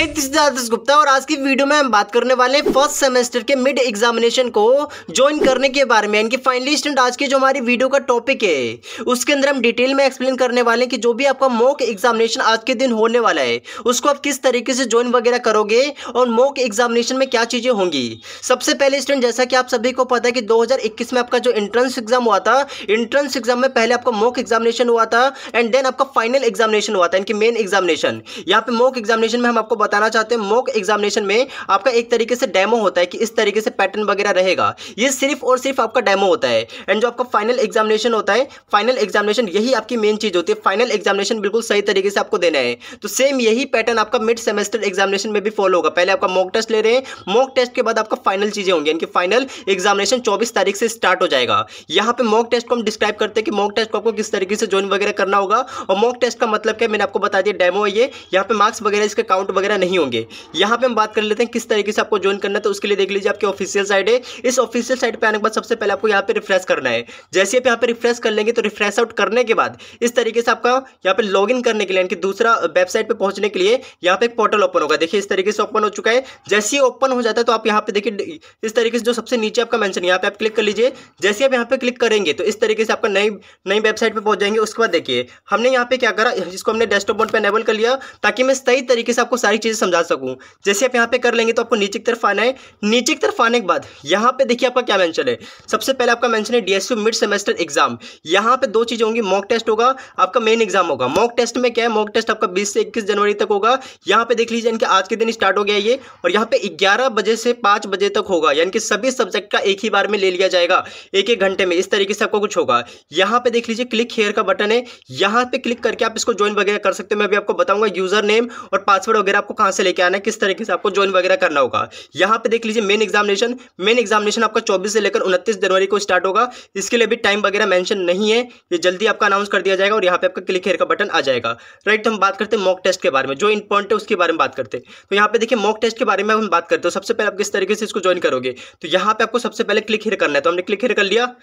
मैं दिस गुप्ता और आज की वीडियो में हम बात करने वाले हैं फर्स्ट सेमेस्टर के मिड एग्जामिनेशन को ज्वाइन करने के बारे में इनकी कि फाइनली स्टूडेंट आज की जो हमारी वीडियो का टॉपिक है उसके अंदर हम डिटेल में एक्सप्लेन करने वाले हैं कि जो भी आपका मॉक एग्जामिनेशन आज के दिन होने वाला है उसको आप किस तरीके से ज्वाइन वगैरह करोगे और मॉक एग्जामिनेशन में क्या चीज़ें होंगी सबसे पहले स्टूडेंट जैसा कि आप सभी को पता है कि दो में आपका जो एंट्रेंस एग्जाम हुआ था एंट्रेंस एग्जाम में पहले आपका मॉक एग्जामिनेशन हुआ था एंड देन आपका फाइनल एग्जामिनेशन हुआ था इनकी मेन एग्जामिनेशन यहाँ पे मॉक एग्जामिनेशन में हम आपको बताना चाहते हैं मॉक एग्जामिनेशन में आपका एक तरीके से डेमो होता है कि इस तरीके से पैटर्न वगैरह रहेगा ये सिर्फ और सिर्फ आपका डेमो होता है एंड जो आपका फाइनल एग्जामिनेशन होता है फाइनल एग्जामिनेशन यही आपकी मेन चीज़ होती है फाइनल एग्जामिनेशन बिल्कुल सही तरीके से आपको देना है तो सेम यही पैटर्न आपका मिड सेमेस्टर एग्जामिनेशन में भी फॉलो होगा पहले आपका मॉक टेस्ट ले रहे हैं मॉक टेस्ट के बाद आपका फाइनल चीज़ें होंगी यानी कि फाइनल एग्जामिनेशन चौबीस तारीख से स्टार्ट हो जाएगा यहाँ पे मॉक टेस्ट को हम डिस्क्राइब करते हैं कि मॉक टेस्ट को आपको किस तरीके से ज्वाइन वगैरह करना होगा और मॉक टेस्ट का मतलब क्या मैंने आपको बता दिया डेमो है ये यहाँ पे मार्क्स वगैरह इसके काउंट वगैरह नहीं होंगे यहाँ पे हम बात कर लेते हैं किस तरीके से आपको ज्वाइन करना है तो उसके लिए देख लीजिए आपके ऑफिशियल साइट है इस ऑफिशियल साइट पर आने के बाद सबसे पहले आपको यहाँ पे रिफ्रेश करना है जैसे आप यहाँ पे रिफ्रेश कर लेंगे तो रिफ्रेश आउट करने के बाद इस तरीके से आपका यहाँ पे लॉग करने के लिए यानी दूसरा वेबसाइट पर पहुंचने के लिए यहाँ पे एक पोर्टल ओपन होगा देखिए इस तरीके से ओपन हो चुका है जैसे ही ओपन हो जाता है तो आप यहाँ पे देखिए इस तरीके से जो सबसे नीचे आपका मैंशन यहाँ पे आप क्लिक कर लीजिए जैसे आप यहाँ पे क्लिक करेंगे तो इस तरीके से आपका नई नई वेबसाइट पर पहुंच जाएंगे उसके बाद देखिए हमने यहाँ पे क्या करा जिसको हमने डेस्कटॉप बोर्ड पर एनेबल कर लिया ताकि मैं सही तरीके से आपको सारी सारी चीज़ें समझा सकूँ जैसे आप यहाँ पे कर लेंगे तो आपको नीचे की तरफ आना है नीचे की तरफ आने के बाद यहाँ पे देखिए आपका क्या मेंशन है सबसे पहले आपका मेंशन है डीएसयू मिड सेमेस्टर एग्जाम यहाँ पे दो चीज़ें होंगी मॉक टेस्ट होगा आपका मेन एग्जाम होगा मॉक टेस्ट में क्या है मॉक टेस्ट आपका बीस से इक्कीस जनवरी तक होगा यहाँ पर देख लीजिए इनके आज के दिन स्टार्ट हो गया ये और यहाँ पे ग्यारह बजे से पाँच बजे तक होगा यानी कि सभी सब्जेक्ट का एक ही बार में ले लिया जाएगा एक एक घंटे में इस तरीके से आपको कुछ होगा यहाँ पे देख लीजिए क्लिक हेयर का बटन है यहाँ पे क्लिक करके आप इसको ज्वाइन वगैरह कर सकते हो मैं भी आपको बताऊंगा यूजर नेम और पासवर्ड वगैरह आपको कहाँ से लेके आना है किस तरीके से आपको ज्वाइन वगैरह करना होगा यहाँ पे देख लीजिए मेन एग्जामिनेशन मेन एग्जामिनेशन आपका चौबीस से लेकर उनतीस जनवरी को स्टार्ट होगा इसके लिए भी टाइम वगैरह मैंशन नहीं है ये जल्दी आपका अनाउंस कर दिया जाएगा और यहाँ पे आपका क्लिक हेयर का बटन आ जाएगा राइट हम बात करते हैं मॉक टेस्ट के बारे में जो इंपॉर्टेंट है उसके बारे में बात करते हैं तो यहाँ पे देखिए मॉक टेस्ट के बारे में हम बात करते हो तो सबसे पहले आप किस तरीके से इसको ज्वाइन करोगे तो यहाँ पे आपको सबसे पहले क्लिक हेयर करना है तो हमने क्लिक हेयर कर लिया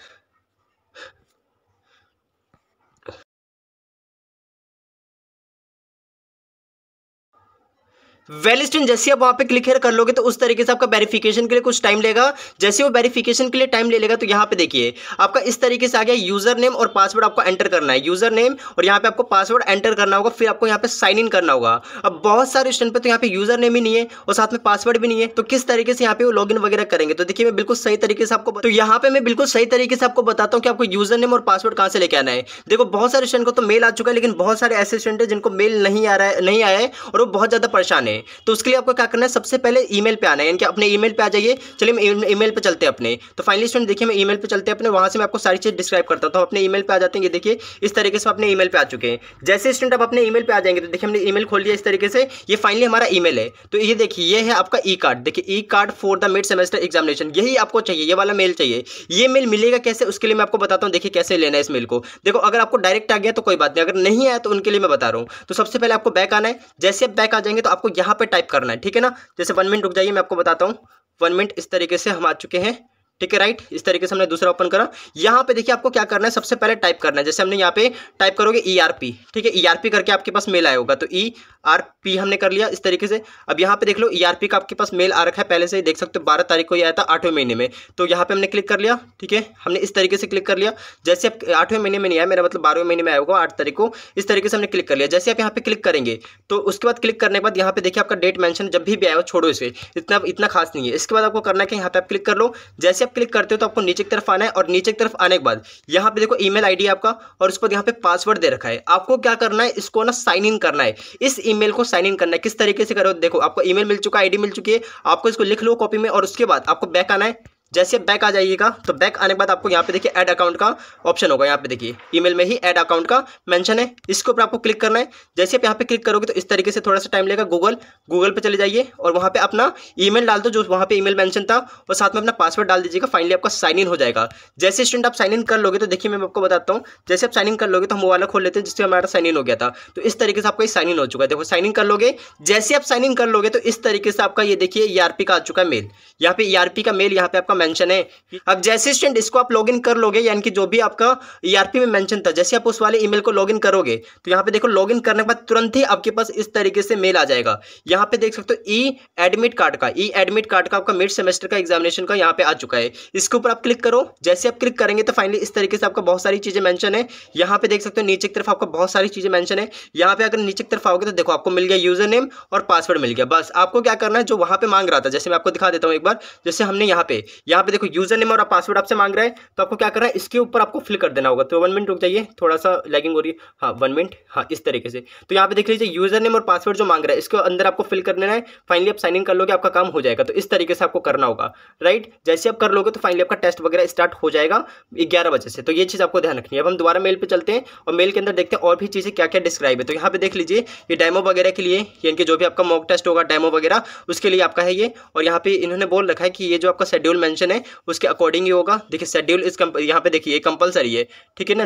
वेलिस्टन जैसे आप वहां पे क्लिक हेयर कर लोगे तो उस तरीके से आपका वेरिफिकेशन के लिए कुछ टाइम लेगा जैसे वो वेरिफिकेशन के लिए टाइम ले लेगा तो यहाँ पे देखिए आपका इस तरीके से आ गया यूजर नेम और पासवर्ड आपको एंटर करना है यूजर नेम और यहाँ पे आपको पासवर्ड एंटर करना होगा फिर आपको यहाँ पे साइन इन करना होगा अब बहुत सारे स्टेंट पर तो यहाँ पे यूजर नेम ही नहीं है और साथ में पासवर्ड भी नहीं है तो किस तरीके से यहाँ पे लॉग इन वगैरह करेंगे तो देखिए मैं बिल्कुल सही तरीके से आपको तो यहाँ पे मैं बिल्कुल सही तरीके से आपको बताता हूँ कि आपको यूजर नेम और पासवर्ड कहाँ से लेके आना है देखो बहुत सारे स्टेंट को तो मेल आ चुका है लेकिन बहुत सारे ऐसे स्टेंट है जिनको मेल नहीं आ रहा है नहीं आया है और वो बहुत ज़्यादा परेशान है हैं तो उसके लिए आपको क्या करना है सबसे पहले ईमेल पे आना है यानी कि अपने ईमेल पे आ जाइए चलिए हम ईमेल पे चलते हैं अपने तो फाइनली स्टूडेंट देखिए हम ईमेल पे चलते हैं अपने वहाँ से मैं आपको सारी चीज़ डिस्क्राइब करता हूँ तो अपने ईमेल पे आ जाते हैं ये देखिए इस तरीके से अपने ईमेल पे आ चुके हैं जैसे स्टूडेंट आप अपने ईमेल पे आ जाएंगे तो देखिए हमने ईमेल खोल लिया इस तरीके से ये फाइनली हमारा ईमेल है तो ये देखिए ये है आपका ई कार्ड देखिए e card for the mid semester examination यही आपको चाहिए ये वाला मेल चाहिए ये मेल मिलेगा कैसे उसके लिए मैं आपको बताता हूँ देखिए कैसे लेना है इस मेल को देखो अगर आपको डायरेक्ट आ गया तो कोई बात नहीं अगर नहीं आया तो उनके लिए मैं बता रहा हूँ तो सबसे पहले आपको बैक आना है जैसे आप बैक आ जाएंगे तो आपको यहाँ यहाँ पे टाइप करना है ठीक है ना जैसे वन मिनट रुक जाइए मैं आपको बताता हूँ वन मिनट इस तरीके से हम आ चुके हैं ठीक है राइट इस तरीके से हमने दूसरा ओपन करा यहाँ पे देखिए आपको क्या करना है सबसे पहले टाइप करना है जैसे हमने यहाँ पे टाइप करोगे ई आर पी ठीक है ई आर पी करके आपके पास मेल आया होगा तो ई आर पी हमने कर लिया इस तरीके से अब यहाँ पे देख लो ई आर पी का आपके पास मेल आ रखा है पहले से देख सकते हो बारह तारीख को ही आया था आठवें महीने में तो यहाँ पे हमने क्लिक कर लिया ठीक है हमने इस तरीके से क्लिक कर लिया जैसे आप आठवें महीने में नहीं आया मेरा मतलब बारहवें महीने में आया होगा आठ तारीख को इस तरीके से हमने क्लिक कर लिया जैसे आप यहाँ पे क्लिक करेंगे तो उसके बाद क्लिक करने के बाद यहाँ पे देखिए आपका डेट मैंशन जब भी आया हो छोड़ो इसे इतना इतना खास नहीं है इसके बाद आपको करना है कि यहाँ पे आप क्लिक कर लो जैसे आप क्लिक करते हो तो आपको नीचे की तरफ आना है और नीचे की तरफ आने के बाद यहाँ पे देखो ईमेल आईडी आपका और उस पर यहाँ पे पासवर्ड दे रखा है आपको क्या करना है इसको ना साइन इन करना है इस ईमेल को साइन इन करना है किस तरीके से करो देखो आपको ईमेल मिल चुका है आईडी मिल चुकी है आपको इसको लिख लो कॉपी में और उसके बाद आपको बैक आना है जैसे बैक आ जाइएगा तो बैक आने के बाद आपको यहाँ पे देखिए ऐड अकाउंट का ऑप्शन होगा यहाँ पे देखिए ईमेल में ही ऐड अकाउंट का मेंशन है इसके ऊपर आपको क्लिक करना है जैसे आप यहाँ पे क्लिक करोगे तो इस तरीके से थोड़ा सा टाइम लेगा गूगल गूगल पे चले जाइए और वहाँ पे अपना ईमेल डाल दो जो वहाँ पे ई मेंशन था और साथ में अपना पासवर्ड डाल दीजिएगा फाइनली आपका साइन इन हो जाएगा जैसे स्टूडेंट आप साइन इन कर लोगे तो देखिए मैं आपको बताता हूँ जैसे आप साइन इन कर लोगे तो हम वो वाला खोल लेते हैं जिससे हमारा साइन इन हो गया था तो इस तरीके से आपका ये साइन इन हो चुका है देखो साइन इन कर लोगे जैसे आप साइन इन कर लोगे तो इस तरीके से आपका ये देखिए ई e का आ चुका है मेल यहाँ पे ई e का मेल यहाँ पे आपका मेंशन है अब जैसे स्टूडेंट इसको आप लॉगिन कर लोगे यानी कि जो भी आपका ईआरपी e में मेंशन था जैसे आप उस वाले ईमेल को लॉगिन करोगे तो यहाँ पे देखो लॉगिन करने के बाद तुरंत ही आपके पास इस तरीके से मेल आ जाएगा यहाँ पे देख सकते हो ई एडमिट कार्ड का ई एडमिट कार्ड का आपका मिड सेमेस्टर का एग्जामिनेशन का यहाँ पे आ चुका है इसके ऊपर आप क्लिक करो जैसे आप क्लिक करेंगे तो फाइनली इस तरीके से आपका बहुत सारी चीज़ें मैंशन है यहाँ पे देख सकते हो नीचे की तरफ आपका बहुत सारी चीज़ें मैंशन है यहाँ पे अगर नीचे की तरफ आओगे तो देखो आपको मिल गया यूजर नेम और पासवर्ड मिल गया बस आपको क्या करना है जो वहां पे मांग रहा था जैसे मैं आपको दिखा देता हूँ एक बार जैसे हमने यहाँ पे यहाँ पे देखो यूजर नेम और पासवर्ड आपसे मांग रहा है तो आपको क्या करना है इसके ऊपर आपको फिल कर देना होगा तो वन मिनट रुक जाइए थोड़ा सा लैगिंग हो रही है हाँ वन मिनट हाँ इस तरीके से तो यहाँ पे देख लीजिए यूजर नेम और पासवर्ड जो मांग रहा है इसके अंदर आपको फिल कर देना है फाइनली आप साइन इन कर लोगे आपका काम हो जाएगा तो इस तरीके से आपको करना होगा राइट जैसे आप कर लोगे तो फाइनली आपका टेस्ट वगैरह स्टार्ट हो जाएगा ग्यारह बजे से तो ये चीज़ आपको ध्यान रखनी है अब हम दोबारा मेल पर चलते हैं और मेल के अंदर देखते हैं और भी चीज़ें क्या क्या डिस्क्राइब है तो यहाँ पे देख लीजिए ये डेमो वगैरह के लिए यानी कि जो भी आपका मॉक टेस्ट होगा डेमो वगैरह उसके लिए आपका है ये और यहाँ पे इन्होंने बोल रखा है कि ये जो आपका शेड्यूल मैं टेंशन है उसके अकॉर्डिंग ही होगा देखिए शेड्यूल इस यहाँ पे देखिए कंपलसरी है ठीक है ना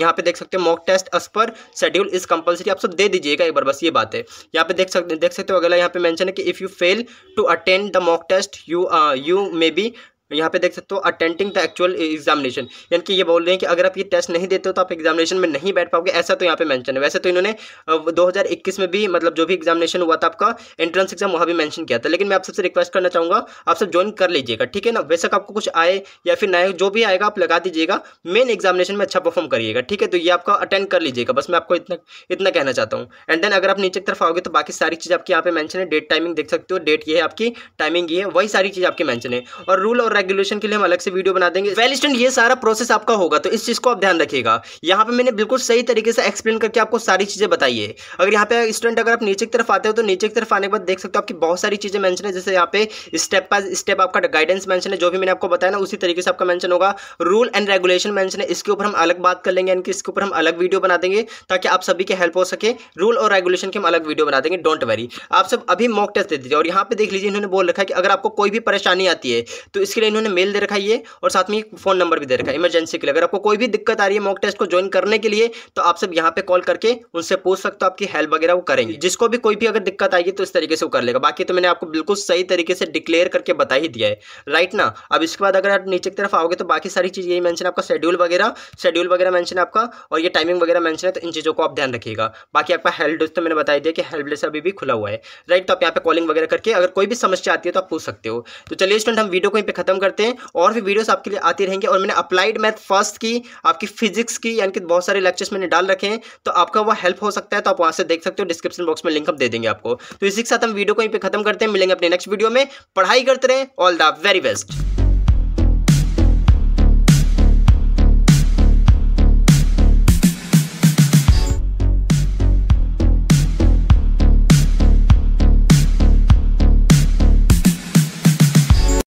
यहाँ पे देख सकते हो मॉक टेस्ट अस पर शेड्यूल इज कंपलसरी आप सब दे दीजिएगा एक बार बस ये बात है यहाँ पे देख सकते देख सकते हो अगला यहाँ पे मैंशन है कि if you fail to attend the mock test you you may be यहाँ पे देख सकते हो अटेंटिंग द एक्चुअल एग्जामिनेशन यानी कि ये बोल रहे हैं कि अगर आप ये टेस्ट नहीं देते हो तो आप एग्जामिनेशन में नहीं बैठ पाओगे ऐसा तो यहाँ पे मेंशन है वैसे तो इन्होंने 2021 में भी मतलब जो भी एग्जामिनेशन हुआ था आपका एंट्रेंस एग्जाम वहाँ भी मैंशन किया था लेकिन मैं आप सबसे रिक्वेस्ट करना चाहूँगा आप सब ज्वाइन कर लीजिएगा ठीक है ना वैसे तो आपको कुछ आए या फिर नए जो भी आएगा आप लगा दीजिएगा मेन एग्जामिनेशन में अच्छा परफॉर्म करिएगा ठीक है तो ये आपका अटेंड कर लीजिएगा बस मैं आपको इतना इतना कहना चाहता हूँ एंड देन अगर आप नीचे की तरफ आओगे तो बाकी सारी चीज़ आपकी यहाँ पे मैंशन है डेट टाइमिंग देख सकते हो डेट ये है आपकी टाइमिंग ये है वही सारी चीज़ आपकी मैंशन है और रूल और मैगुलेशन के लिए हम अलग से वीडियो बना देंगे वेल स्टूडेंट ये सारा प्रोसेस आपका होगा तो इस चीज़ को आप ध्यान रखिएगा यहाँ पे मैंने बिल्कुल सही तरीके से एक्सप्लेन करके आपको सारी चीज़ें बताइए अगर यहाँ पे स्टूडेंट अगर आप नीचे की तरफ आते हो तो नीचे की तरफ आने के बाद देख सकते हो आपकी बहुत सारी चीज़ें मैंशन है जैसे यहाँ पे स्टेप बाय स्टेप आपका गाइडेंस मैंशन है जो भी मैंने आपको बताया ना उसी तरीके से आपका मैंशन होगा रूल एंड रेगुलेशन मैंशन है इसके ऊपर हम अलग बात कर लेंगे इनकी इसके ऊपर हम अलग वीडियो बना देंगे ताकि आप सभी की हेल्प हो सके रूल और रेगुलेशन की हम अलग वीडियो बना देंगे डोंट वरी आप सब अभी मॉक टेस्ट दे दीजिए और यहाँ पे देख लीजिए इन्होंने बोल रखा है कि अगर आपको कोई भी परेशानी आती है तो इसके लिए इन्होंने मेल दे रखा है ये और साथ में फ़ोन नंबर भी दे रखा है इमरजेंसी के लिए अगर आपको कोई भी दिक्कत आ रही है मॉक टेस्ट को ज्वाइन करने के लिए तो आप सब यहाँ पे कॉल करके उनसे पूछ सकते हो आपकी हेल्प वगैरह वो करेंगे जिसको भी कोई भी अगर दिक्कत आएगी तो इस तरीके से वो कर लेगा बाकी तो मैंने आपको बिल्कुल सही तरीके से डिक्लेयर करके बता ही दिया है राइट ना अब इसके बाद अगर आप नीचे की तरफ आओगे तो बाकी सारी चीज़ यही मैंशन आपका शेड्यूल वगैरह शेड्यूल वगैरह मैंशन आपका और ये टाइमिंग वगैरह मैंशन है तो इन चीज़ों को आप ध्यान रखिएगा बाकी आपका हेल्प डेस्क तो मैंने बता दिया कि हेल्प डेस्क अभी भी खुला हुआ है राइट तो आप यहाँ पे कॉलिंग वगैरह करके अगर कोई भी समस्या आती है तो आप पूछ सकते हो तो चलिए स्टूडेंट हम वीडियो को यहीं पर खत्म करते हैं और भी वीडियोस आपके लिए आती रहेंगे और मैंने अप्लाइड मैथ फर्स्ट की आपकी फिजिक्स की यानी कि बहुत सारे लेक्चर्स मैंने डाल रखे हैं तो आपका वो हेल्प हो सकता है तो आप वहाँ से देख सकते हो डिस्क्रिप्शन बॉक्स में लिंक हम दे देंगे आपको तो इसी के साथ हम वीडियो को यहीं पर खत्म करते हैं मिलेंगे अपने नेक्स्ट वीडियो में पढ़ाई करते रहें ऑल द वेरी बेस्ट